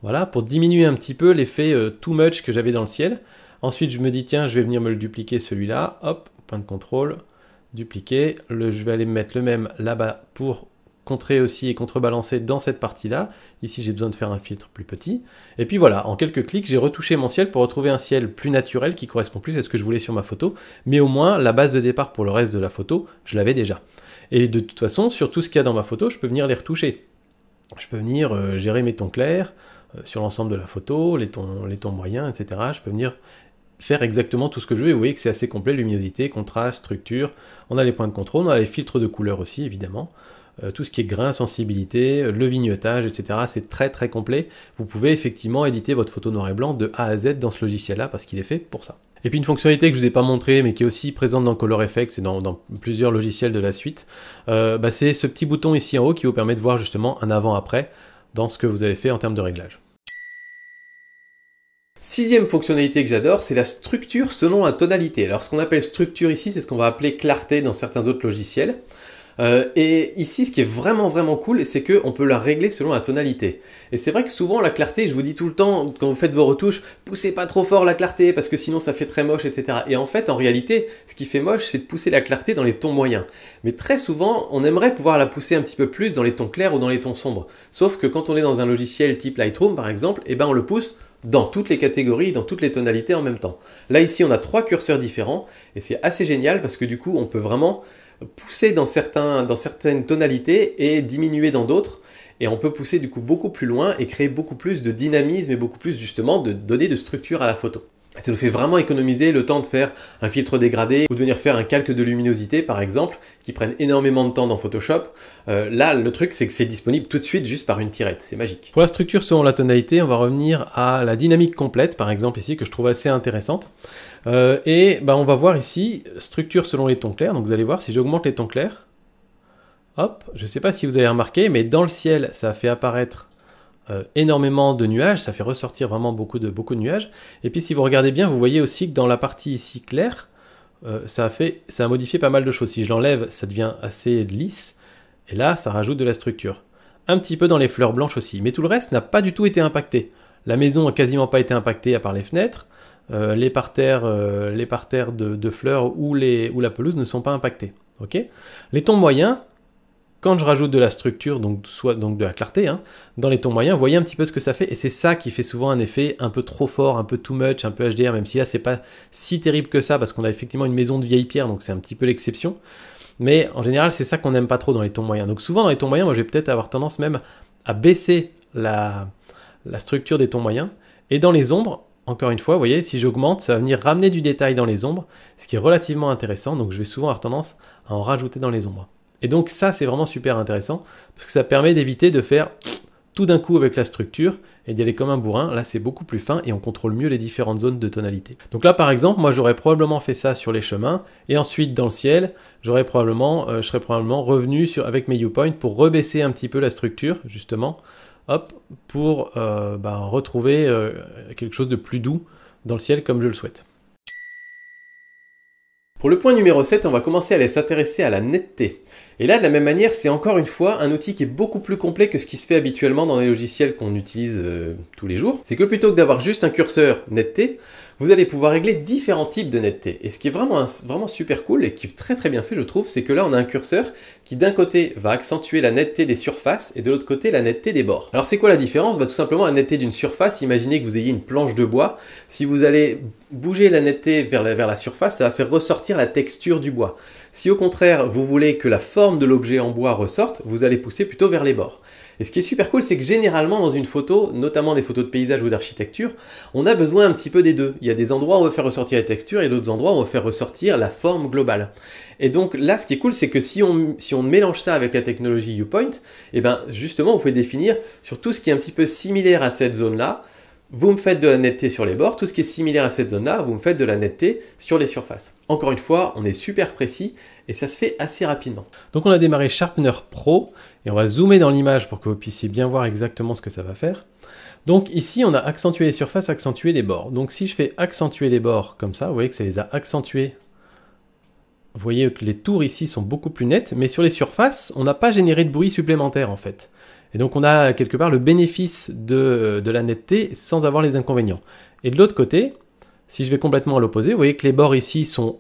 Speaker 1: Voilà, pour diminuer un petit peu l'effet euh, too much que j'avais dans le ciel. Ensuite, je me dis, tiens, je vais venir me le dupliquer celui-là. Hop, point de contrôle, dupliquer. Le, je vais aller me mettre le même là-bas pour contrer aussi et contrebalancer dans cette partie-là. Ici, j'ai besoin de faire un filtre plus petit. Et puis voilà, en quelques clics, j'ai retouché mon ciel pour retrouver un ciel plus naturel qui correspond plus à ce que je voulais sur ma photo. Mais au moins, la base de départ pour le reste de la photo, je l'avais déjà. Et de toute façon, sur tout ce qu'il y a dans ma photo, je peux venir les retoucher. Je peux venir euh, gérer mes tons clairs euh, sur l'ensemble de la photo, les tons, les tons moyens, etc. Je peux venir faire exactement tout ce que je veux. Et vous voyez que c'est assez complet, luminosité, contraste, structure. On a les points de contrôle, on a les filtres de couleur aussi, évidemment. Euh, tout ce qui est grain, sensibilité, euh, le vignotage, etc. C'est très très complet. Vous pouvez effectivement éditer votre photo noir et blanc de A à Z dans ce logiciel-là parce qu'il est fait pour ça. Et puis une fonctionnalité que je ne vous ai pas montrée mais qui est aussi présente dans ColorFX et dans, plusieurs logiciels de la suite, euh, bah, c'est ce petit bouton ici en haut qui vous permet de voir justement un avant-après dans ce que vous avez fait en termes de réglage. Sixième fonctionnalité que j'adore, c'est la structure selon la tonalité. Alors ce qu'on appelle structure ici, c'est ce qu'on va appeler clarté dans certains autres logiciels. Euh, et ici, ce qui est vraiment vraiment cool, c'est on peut la régler selon la tonalité. Et c'est vrai que souvent la clarté, je vous dis tout le temps, quand vous faites vos retouches, poussez pas trop fort la clarté parce que sinon ça fait très moche, etc. Et en fait, en réalité, ce qui fait moche, c'est de pousser la clarté dans les tons moyens. Mais très souvent, on aimerait pouvoir la pousser un petit peu plus dans les tons clairs ou dans les tons sombres. Sauf que quand on est dans un logiciel type Lightroom, par exemple, eh ben on le pousse dans toutes les catégories, dans toutes les tonalités en même temps. Là ici on a trois curseurs différents et c'est assez génial parce que du coup on peut vraiment pousser dans, certains, dans certaines tonalités et diminuer dans d'autres. Et on peut pousser du coup beaucoup plus loin et créer beaucoup plus de dynamisme et beaucoup plus justement de donner de structure à la photo. Ça nous fait vraiment économiser le temps de faire un filtre dégradé ou de venir faire un calque de luminosité par exemple, qui prennent énormément de temps dans Photoshop. Euh, là, le truc c'est que c'est disponible tout de suite juste par une tirette, c'est magique. Pour la structure selon la tonalité, on va revenir à la dynamique complète par exemple ici que je trouve assez intéressante. Euh, et bah, on va voir ici structure selon les tons clairs, donc vous allez voir si j'augmente les tons clairs, hop, je ne sais pas si vous avez remarqué, mais dans le ciel ça fait apparaître euh, énormément de nuages, ça fait ressortir vraiment beaucoup de, beaucoup de nuages. Et puis si vous regardez bien, vous voyez aussi que dans la partie ici claire, euh, ça, a fait, ça a modifié pas mal de choses. Si je l'enlève, ça devient assez lisse, et là, ça rajoute de la structure. Un petit peu dans les fleurs blanches aussi, mais tout le reste n'a pas du tout été impacté. La maison n'a quasiment pas été impactée à part les fenêtres, euh, les parterres, les parterres de, fleurs ou, les, ou la pelouse ne sont pas impactés. les tons moyens, quand je rajoute de la structure, donc soit donc de la clarté, hein, dans les tons moyens, vous voyez un petit peu ce que ça fait, et c'est ça qui fait souvent un effet un peu trop fort, un peu too much, un peu HDR, même si là c'est pas si terrible que ça, parce qu'on a effectivement une maison de vieille pierre, donc c'est un petit peu l'exception. Mais en général, c'est ça qu'on n'aime pas trop dans les tons moyens. Donc souvent dans les tons moyens, moi je vais peut-être avoir tendance même à baisser la, la structure des tons moyens. Et dans les ombres, encore une fois, vous voyez, si j'augmente, ça va venir ramener du détail dans les ombres, ce qui est relativement intéressant, donc je vais souvent avoir tendance à en rajouter dans les ombres. Et donc ça, c'est vraiment super intéressant, parce que ça permet d'éviter de faire tout d'un coup avec la structure et d'y aller comme un bourrin. Là, c'est beaucoup plus fin et on contrôle mieux les différentes zones de tonalité. Donc là, par exemple, moi, j'aurais probablement fait ça sur les chemins et ensuite dans le ciel, j'aurais probablement, euh, je serais probablement revenu sur, avec mes u pour rebaisser un petit peu la structure, justement, hop, pour euh, bah, retrouver euh, quelque chose de plus doux dans le ciel comme je le souhaite. Pour le point numéro 7, on va commencer à aller s'intéresser à la netteté. Et là, de la même manière, c'est encore une fois un outil qui est beaucoup plus complet que ce qui se fait habituellement dans les logiciels qu'on utilise euh, tous les jours. C'est que plutôt que d'avoir juste un curseur netteté, vous allez pouvoir régler différents types de netteté. Et ce qui est vraiment, vraiment super cool et qui est très très bien fait, je trouve, c'est que là, on a un curseur qui d'un côté va accentuer la netteté des surfaces et de l'autre côté la netteté des bords. Alors c'est quoi la différence bah, Tout simplement la netteté d'une surface. Imaginez que vous ayez une planche de bois. Si vous allez bouger la netteté vers la surface, ça va faire ressortir la texture du bois. Si au contraire, vous voulez que la forme de l'objet en bois ressorte, vous allez pousser plutôt vers les bords. Et ce qui est super cool, c'est que généralement dans une photo, notamment des photos de paysage ou d'architecture, on a besoin un petit peu des deux. Il y a des endroits où on veut faire ressortir les textures et d'autres endroits où on veut faire ressortir la forme globale. Et donc là, ce qui est cool, c'est que si on, mélange ça avec la technologie Point, et eh ben justement, vous pouvez définir sur tout ce qui est un petit peu similaire à cette zone-là, vous me faites de la netteté sur les bords, tout ce qui est similaire à cette zone-là, vous me faites de la netteté sur les surfaces. Encore une fois, on est super précis et ça se fait assez rapidement. Donc on a démarré Sharpener Pro et on va zoomer dans l'image pour que vous puissiez bien voir exactement ce que ça va faire. Donc ici, on a accentué les surfaces, accentué les bords. Donc si je fais accentuer les bords comme ça, vous voyez que ça les a accentués. Vous voyez que les tours ici sont beaucoup plus nettes, mais sur les surfaces, on n'a pas généré de bruit supplémentaire en fait. Et donc on a quelque part le bénéfice de, de la netteté sans avoir les inconvénients. Et de l'autre côté, si je vais complètement à l'opposé, vous voyez que les bords ici sont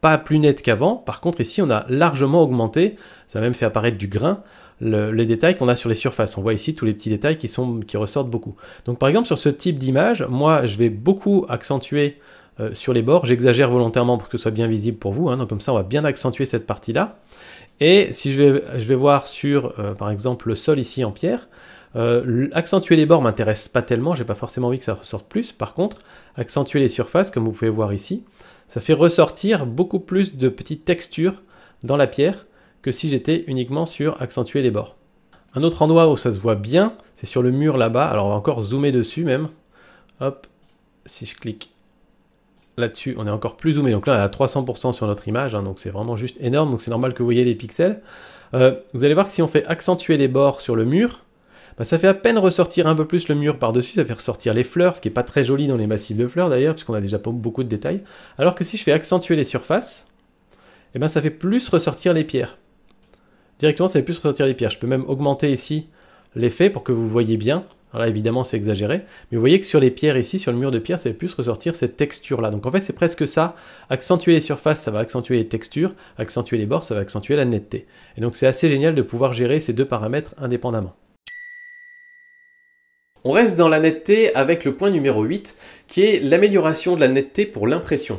Speaker 1: pas plus nets qu'avant. Par contre, ici, on a largement augmenté. Ça a même fait apparaître du grain les détails qu'on a sur les surfaces. On voit ici tous les petits détails qui, sont, qui ressortent beaucoup. Donc par exemple sur ce type d'image, moi je vais beaucoup accentuer euh, sur les bords. J'exagère volontairement pour que ce soit bien visible pour vous. Hein. donc comme ça on va bien accentuer cette partie-là. Et si je vais, voir sur euh, par exemple le sol ici en pierre, euh, accentuer les bords m'intéresse pas tellement, j'ai pas forcément envie que ça ressorte plus. Par contre, accentuer les surfaces, comme vous pouvez voir ici, ça fait ressortir beaucoup plus de petites textures dans la pierre que si j'étais uniquement sur accentuer les bords. Un autre endroit où ça se voit bien, c'est sur le mur là-bas. Alors on va encore zoomer dessus même. Hop, si je clique là-dessus, on est encore plus zoomé. Donc là, on est à 300% sur notre image, hein, donc c'est vraiment juste énorme. Donc c'est normal que vous voyez les pixels. Euh, vous allez voir que si on fait accentuer les bords sur le mur, bah, ça fait à peine ressortir un peu plus le mur par-dessus, ça fait ressortir les fleurs, ce qui n'est pas très joli dans les massifs de fleurs d'ailleurs, puisqu'on a déjà beaucoup de détails. Alors que si je fais accentuer les surfaces, et eh ben, ça fait plus ressortir les pierres. Directement, ça va plus ressortir les pierres. Je peux même augmenter ici l'effet pour que vous voyez bien. Alors là, évidemment, c'est exagéré. Mais vous voyez que sur les pierres ici, sur le mur de pierre, ça va plus ressortir cette texture-là. Donc en fait, c'est presque ça. Accentuer les surfaces, ça va accentuer les textures. Accentuer les bords, ça va accentuer la netteté. Et donc c'est assez génial de pouvoir gérer ces deux paramètres indépendamment. On reste dans la netteté avec le point numéro 8, qui est l'amélioration de la netteté pour l'impression.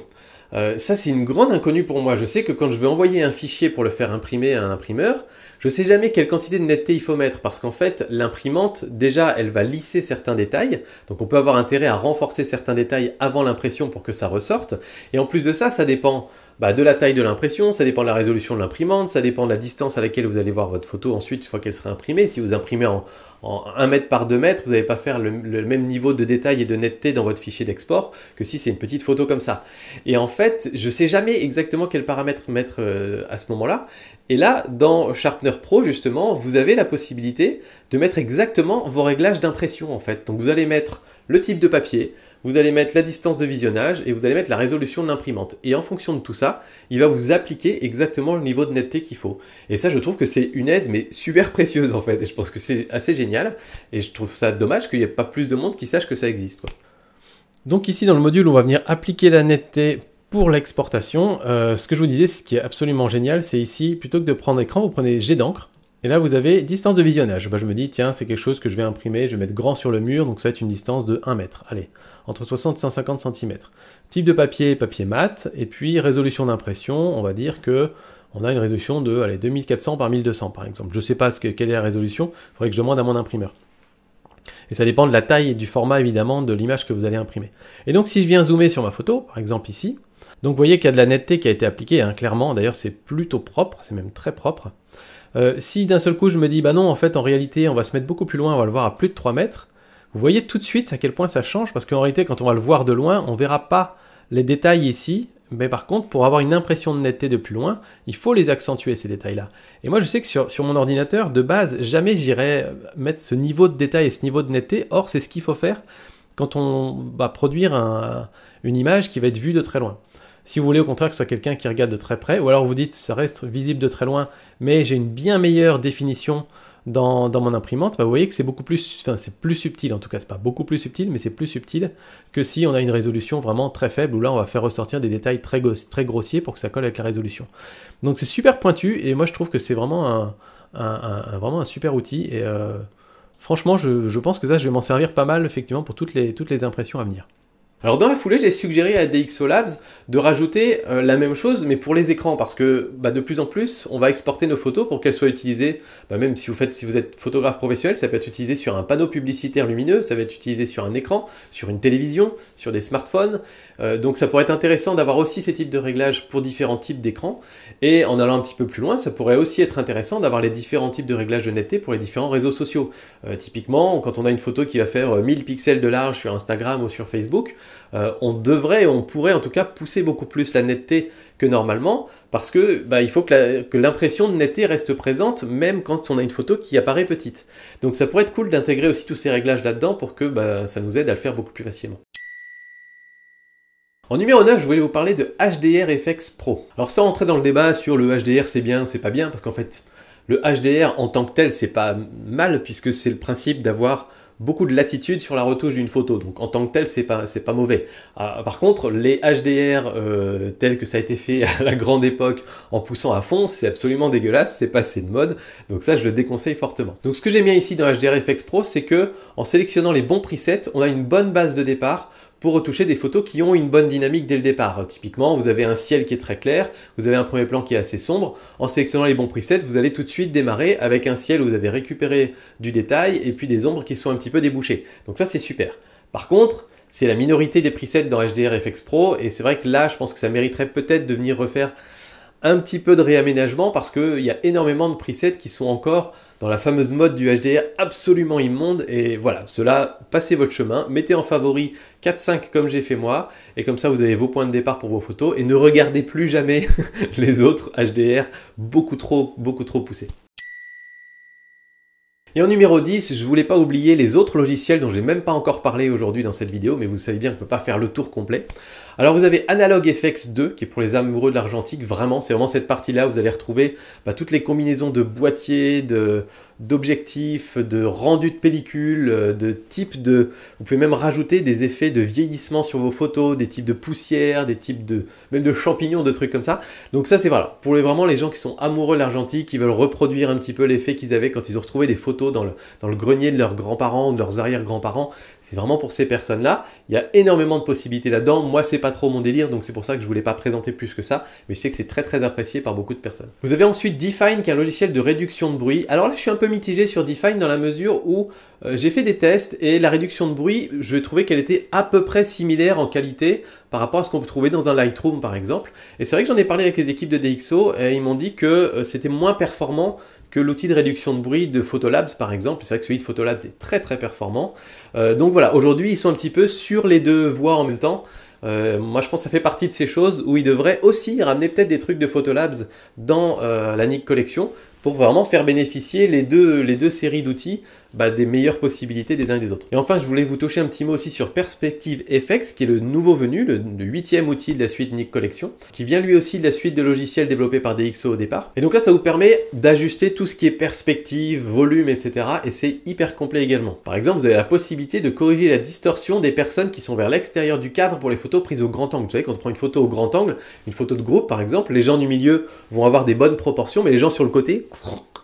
Speaker 1: Euh, ça, c'est une grande inconnue pour moi. Je sais que quand je veux envoyer un fichier pour le faire imprimer à un imprimeur, je sais jamais quelle quantité de netteté il faut mettre parce qu'en fait, l'imprimante, déjà, elle va lisser certains détails. Donc, on peut avoir intérêt à renforcer certains détails avant l'impression pour que ça ressorte. Et en plus de ça, ça dépend bah, de la taille de l'impression, ça dépend de la résolution de l'imprimante, ça dépend de la distance à laquelle vous allez voir votre photo ensuite, une fois qu'elle sera imprimée. Si vous imprimez en, 1 mètre par 2 mètres, vous n'allez pas faire le, même niveau de détail et de netteté dans votre fichier d'export que si c'est une petite photo comme ça. Et en fait, je ne sais jamais exactement quels paramètres mettre euh, à ce moment-là. Et là, dans Sharpner Pro, justement, vous avez la possibilité de mettre exactement vos réglages d'impression en fait. Donc vous allez mettre le type de papier, vous allez mettre la distance de visionnage et vous allez mettre la résolution de l'imprimante. Et en fonction de tout ça, il va vous appliquer exactement le niveau de netteté qu'il faut. Et ça, je trouve que c'est une aide, mais super précieuse en fait. Et je pense que c'est assez génial. Et je trouve ça dommage qu'il n'y ait pas plus de monde qui sache que ça existe. Donc ici, dans le module, on va venir appliquer la netteté pour l'exportation. Euh, ce que je vous disais, ce qui est absolument génial, c'est ici, plutôt que de prendre écran, vous prenez jet d'encre. Et là, vous avez distance de visionnage. Bah, je me dis, tiens, c'est quelque chose que je vais imprimer, je vais mettre grand sur le mur, donc ça va être une distance de 1 mètre. Allez, entre 60 et 150 cm. Type de papier, papier mat, et puis résolution d'impression, on va dire que on a une résolution de allez, 2400 par 1200 par exemple. Je ne sais pas ce que, quelle est la résolution, il faudrait que je demande à mon imprimeur. Et ça dépend de la taille et du format évidemment de l'image que vous allez imprimer. Et donc si je viens zoomer sur ma photo, par exemple ici, donc vous voyez qu'il y a de la netteté qui a été appliquée, hein. clairement, d'ailleurs c'est plutôt propre, c'est même très propre. Euh, si d'un seul coup je me dis, bah non, en fait, en réalité, on va se mettre beaucoup plus loin, on va le voir à plus de 3 mètres, vous voyez tout de suite à quel point ça change, parce qu'en réalité, quand on va le voir de loin, on verra pas les détails ici, mais par contre, pour avoir une impression de netteté de plus loin, il faut les accentuer, ces détails-là. Et moi, je sais que sur, sur mon ordinateur, de base, jamais j'irai euh, mettre ce niveau de détail et ce niveau de netteté. Or, c'est ce qu'il faut faire quand on va produire une image qui va être vue de très loin. Si vous voulez au contraire que ce soit quelqu'un qui regarde de très près, ou alors vous dites ça reste visible de très loin, mais j'ai une bien meilleure définition dans, mon imprimante, bah, vous voyez que c'est beaucoup plus, c'est plus subtil en tout cas, c'est pas beaucoup plus subtil, mais c'est plus subtil que si on a une résolution vraiment très faible, où là on va faire ressortir des détails très, très grossiers pour que ça colle avec la résolution. Donc c'est super pointu, et moi je trouve que c'est vraiment un, vraiment un super outil, et euh, franchement je, je, pense que ça je vais m'en servir pas mal effectivement pour toutes les, toutes les impressions à venir. Alors dans la foulée, j'ai suggéré à DxO Labs de rajouter euh, la même chose, mais pour les écrans, parce que bah, de plus en plus, on va exporter nos photos pour qu'elles soient utilisées, bah, même si vous, faites, si vous êtes photographe professionnel, ça peut être utilisé sur un panneau publicitaire lumineux, ça va être utilisé sur un écran, sur une télévision, sur des smartphones. Euh, donc ça pourrait être intéressant d'avoir aussi ces types de réglages pour différents types d'écrans. Et en allant un petit peu plus loin, ça pourrait aussi être intéressant d'avoir les différents types de réglages de netteté pour les différents réseaux sociaux. Euh, typiquement, quand on a une photo qui va faire 1000 pixels de large sur Instagram ou sur Facebook, euh, on devrait, on pourrait en tout cas pousser beaucoup plus la netteté que normalement, parce que bah, il faut que l'impression de netteté reste présente, même quand on a une photo qui apparaît petite. Donc ça pourrait être cool d'intégrer aussi tous ces réglages là-dedans pour que bah, ça nous aide à le faire beaucoup plus facilement. En numéro 9, je voulais vous parler de HDR FX Pro. Alors sans entrer dans le débat sur le HDR c'est bien, c'est pas bien, parce qu'en fait, le HDR en tant que tel, c'est pas mal, puisque c'est le principe d'avoir beaucoup de latitude sur la retouche d'une photo. Donc en tant que tel, c'est pas pas mauvais. Ah, par contre, les HDR euh, tels que ça a été fait à la grande époque en poussant à fond, c'est absolument dégueulasse, c'est passé de mode. Donc ça, je le déconseille fortement. Donc ce que j'aime bien ici dans HDR FX Pro, c'est que en sélectionnant les bons presets, on a une bonne base de départ pour retoucher des photos qui ont une bonne dynamique dès le départ. Typiquement, vous avez un ciel qui est très clair, vous avez un premier plan qui est assez sombre. En sélectionnant les bons presets, vous allez tout de suite démarrer avec un ciel où vous avez récupéré du détail et puis des ombres qui sont un petit peu débouchées. Donc ça, c'est super. Par contre, c'est la minorité des presets dans HDR FX Pro et c'est vrai que là, je pense que ça mériterait peut-être de venir refaire un petit peu de réaménagement parce qu'il y a énormément de presets qui sont encore dans la fameuse mode du HDR absolument immonde. Et voilà, cela, passez votre chemin, mettez en favori 4-5 comme j'ai fait moi, et comme ça vous avez vos points de départ pour vos photos, et ne regardez plus jamais les autres HDR beaucoup trop, beaucoup trop poussés. Et en numéro 10, je voulais pas oublier les autres logiciels dont j'ai même pas encore parlé aujourd'hui dans cette vidéo, mais vous savez bien qu'on peut pas faire le tour complet. Alors vous avez Analog FX 2, qui est pour les amoureux de l'argentique, vraiment, c'est vraiment cette partie-là où vous allez retrouver bah, toutes les combinaisons de boîtiers, de, d'objectifs, de rendu de pellicule, euh, de type de... Vous pouvez même rajouter des effets de vieillissement sur vos photos, des types de poussière, des types de... même de champignons, de trucs comme ça. Donc ça c'est voilà, pour les, vraiment les gens qui sont amoureux de l'argentique, qui veulent reproduire un petit peu l'effet qu'ils avaient quand ils ont retrouvé des photos dans le, dans le grenier de leurs grands-parents ou de leurs arrière-grands-parents. C'est vraiment pour ces personnes-là. Il y a énormément de possibilités là-dedans. Moi, c'est pas trop mon délire, donc c'est pour ça que je voulais pas présenter plus que ça. Mais je sais que c'est très très apprécié par beaucoup de personnes. Vous avez ensuite Define, qui est un logiciel de réduction de bruit. Alors là, je suis un peu mitigé sur Define dans la mesure où euh, j'ai fait des tests et la réduction de bruit, je trouvais qu'elle était à peu près similaire en qualité par rapport à ce qu'on peut trouver dans un Lightroom par exemple. Et c'est vrai que j'en ai parlé avec les équipes de DxO et ils m'ont dit que euh, c'était moins performant que l'outil de réduction de bruit de Photolabs par exemple. C'est vrai que celui de Photolabs est très très performant. Euh, donc voilà, aujourd'hui ils sont un petit peu sur les deux voies en même temps. Euh, moi je pense que ça fait partie de ces choses où ils devraient aussi ramener peut-être des trucs de Photolabs dans euh, la Nick Collection pour vraiment faire bénéficier les deux, les deux séries d'outils bah, des meilleures possibilités des uns et des autres. Et enfin, je voulais vous toucher un petit mot aussi sur Perspective FX, qui est le nouveau venu, le huitième outil de la suite Nick Collection, qui vient lui aussi de la suite de logiciels développés par DxO au départ. Et donc là, ça vous permet d'ajuster tout ce qui est perspective, volume, etc. Et c'est hyper complet également. Par exemple, vous avez la possibilité de corriger la distorsion des personnes qui sont vers l'extérieur du cadre pour les photos prises au grand angle. Vous savez, quand on prend une photo au grand angle, une photo de groupe par exemple, les gens du milieu vont avoir des bonnes proportions, mais les gens sur le côté,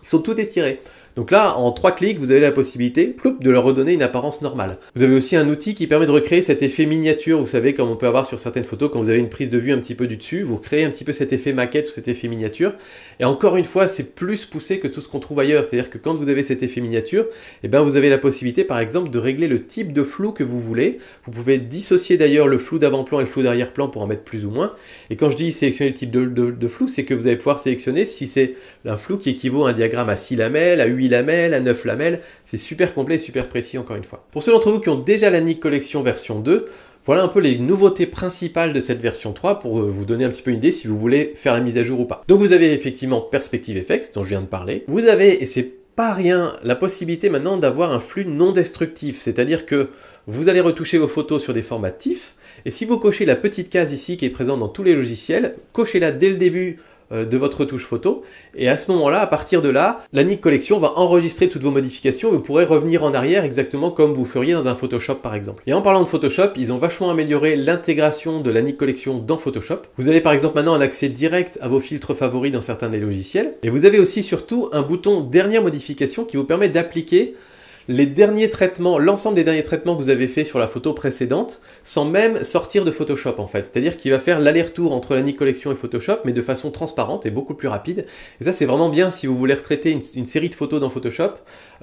Speaker 1: ils sont tout étirés. Donc là, en trois clics, vous avez la possibilité de leur redonner une apparence normale. Vous avez aussi un outil qui permet de recréer cet effet miniature, vous savez, comme on peut avoir sur certaines photos, quand vous avez une prise de vue un petit peu du dessus, vous créez un petit peu cet effet maquette ou cet effet miniature. Et encore une fois, c'est plus poussé que tout ce qu'on trouve ailleurs. C'est-à-dire que quand vous avez cet effet miniature, eh ben, vous avez la possibilité, par exemple, de régler le type de flou que vous voulez. Vous pouvez dissocier d'ailleurs le flou d'avant-plan et le flou d'arrière-plan pour en mettre plus ou moins. Et quand je dis sélectionner le type de, de flou, c'est que vous allez pouvoir sélectionner si c'est un flou qui équivaut à un diagramme à 6 lamelles, à 8 lamelles, à 9 lamelles. C'est super complet et super précis encore une fois. Pour ceux d'entre vous qui ont déjà la NIC Collection version 2, voilà un peu les nouveautés principales de cette version 3 pour euh, vous donner un petit peu une idée si vous voulez faire la mise à jour ou pas. Donc vous avez effectivement Perspective effects dont je viens de parler. Vous avez, et c'est pas rien, la possibilité maintenant d'avoir un flux non destructif, c'est-à-dire que vous allez retoucher vos photos sur des formats TIFF, et si vous cochez la petite case ici qui est présente dans tous les logiciels, cochez-la dès le début euh, de votre touche photo. Et à ce moment-là, à partir de là, la NIC Collection va enregistrer toutes vos modifications et vous pourrez revenir en arrière exactement comme vous feriez dans un Photoshop par exemple. Et en parlant de Photoshop, ils ont vachement amélioré l'intégration de la NIC Collection dans Photoshop. Vous avez par exemple maintenant un accès direct à vos filtres favoris dans certains des logiciels. Et vous avez aussi surtout un bouton dernière modification qui vous permet d'appliquer les derniers traitements, l'ensemble des derniers traitements que vous avez fait sur la photo précédente, sans même sortir de Photoshop en fait. C'est-à-dire qu'il va faire l'aller-retour entre la ni Collection et Photoshop, mais de façon transparente et beaucoup plus rapide. Et ça, c'est vraiment bien si vous voulez retraiter une série de photos dans Photoshop.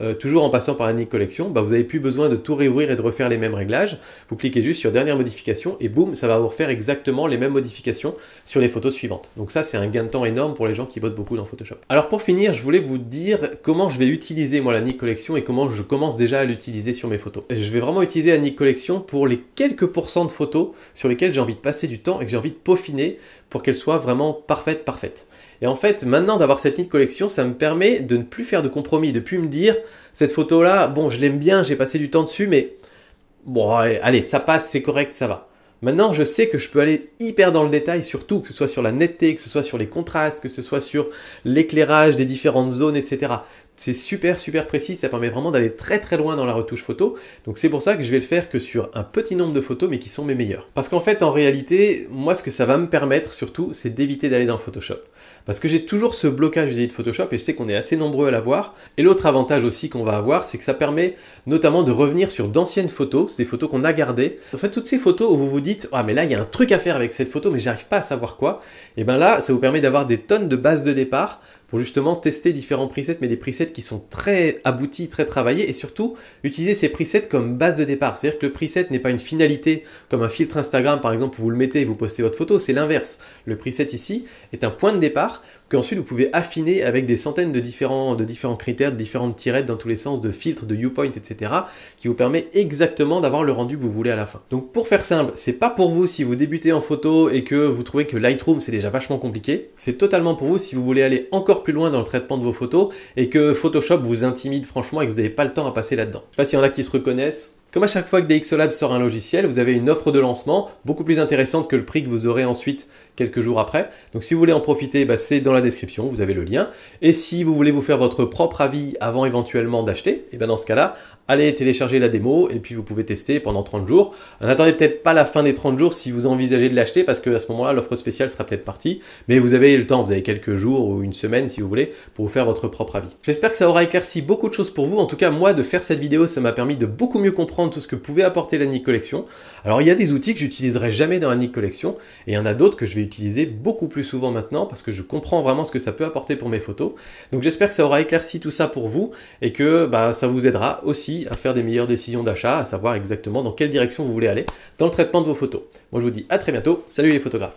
Speaker 1: Euh, toujours en passant par Annie collection, bah, vous n'avez plus besoin de tout réouvrir et de refaire les mêmes réglages. Vous cliquez juste sur dernière modification et boum, ça va vous refaire exactement les mêmes modifications sur les photos suivantes. Donc ça, c'est un gain de temps énorme pour les gens qui bossent beaucoup dans Photoshop. Alors pour finir, je voulais vous dire comment je vais utiliser moi la Nick Collection et comment je commence déjà à l'utiliser sur mes photos. Je vais vraiment utiliser la Nick Collection pour les quelques pourcents de photos sur lesquelles j'ai envie de passer du temps et que j'ai envie de peaufiner pour qu'elle soit vraiment parfaite, parfaite. Et en fait, maintenant d'avoir cette nid de collection, ça me permet de ne plus faire de compromis, de plus me dire, cette photo-là, bon, je l'aime bien, j'ai passé du temps dessus, mais bon, allez, allez ça passe, c'est correct, ça va. Maintenant, je sais que je peux aller hyper dans le détail, surtout que ce soit sur la netteté, que ce soit sur les contrastes, que ce soit sur l'éclairage des différentes zones, etc c'est super super précis, ça permet vraiment d'aller très très loin dans la retouche photo. Donc c'est pour ça que je vais le faire que sur un petit nombre de photos mais qui sont mes meilleures. Parce qu'en fait en réalité, moi ce que ça va me permettre surtout, c'est d'éviter d'aller dans Photoshop. Parce que j'ai toujours ce blocage vis-à-vis de Photoshop et je sais qu'on est assez nombreux à l'avoir. Et l'autre avantage aussi qu'on va avoir, c'est que ça permet notamment de revenir sur d'anciennes photos, des photos qu'on a gardées. En fait, toutes ces photos où vous vous dites Ah, mais là, il y a un truc à faire avec cette photo, mais j'arrive pas à savoir quoi. Et bien là, ça vous permet d'avoir des tonnes de bases de départ pour justement tester différents presets, mais des presets qui sont très aboutis, très travaillés, et surtout utiliser ces presets comme base de départ. C'est-à-dire que le preset n'est pas une finalité, comme un filtre Instagram par exemple, où vous le mettez et vous postez votre photo, c'est l'inverse. Le preset ici est un point de départ ensuite, vous pouvez affiner avec des centaines de différents, de différents critères, de différentes tirettes dans tous les sens, de filtres, de viewpoint, etc. qui vous permet exactement d'avoir le rendu que vous voulez à la fin. Donc pour faire simple, c'est pas pour vous si vous débutez en photo et que vous trouvez que Lightroom c'est déjà vachement compliqué. C'est totalement pour vous si vous voulez aller encore plus loin dans le traitement de vos photos et que Photoshop vous intimide franchement et que vous n'avez pas le temps à passer là-dedans. Je sais pas s'il y en a qui se reconnaissent. Comme à chaque fois que DxOLab sort un logiciel, vous avez une offre de lancement beaucoup plus intéressante que le prix que vous aurez ensuite quelques jours après. Donc si vous voulez en profiter, bah, c'est dans la description, vous avez le lien. Et si vous voulez vous faire votre propre avis avant éventuellement d'acheter, et eh bien dans ce cas-là, allez télécharger la démo et puis vous pouvez tester pendant 30 jours. N'attendez peut-être pas la fin des 30 jours si vous envisagez de l'acheter parce que à ce moment-là, l'offre spéciale sera peut-être partie, mais vous avez le temps, vous avez quelques jours ou une semaine si vous voulez pour vous faire votre propre avis. J'espère que ça aura éclairci beaucoup de choses pour vous. En tout cas, moi de faire cette vidéo, ça m'a permis de beaucoup mieux comprendre tout ce que pouvait apporter la NIC Collection. Alors, il y a des outils que j'utiliserai jamais dans la NIC Collection et il y en a d'autres que je vais utiliser beaucoup plus souvent maintenant parce que je comprends vraiment ce que ça peut apporter pour mes photos. Donc, j'espère que ça aura éclairci tout ça pour vous et que bah, ça vous aidera aussi à faire des meilleures décisions d'achat, à savoir exactement dans quelle direction vous voulez aller dans le traitement de vos photos. Moi je vous dis à très bientôt, salut les photographes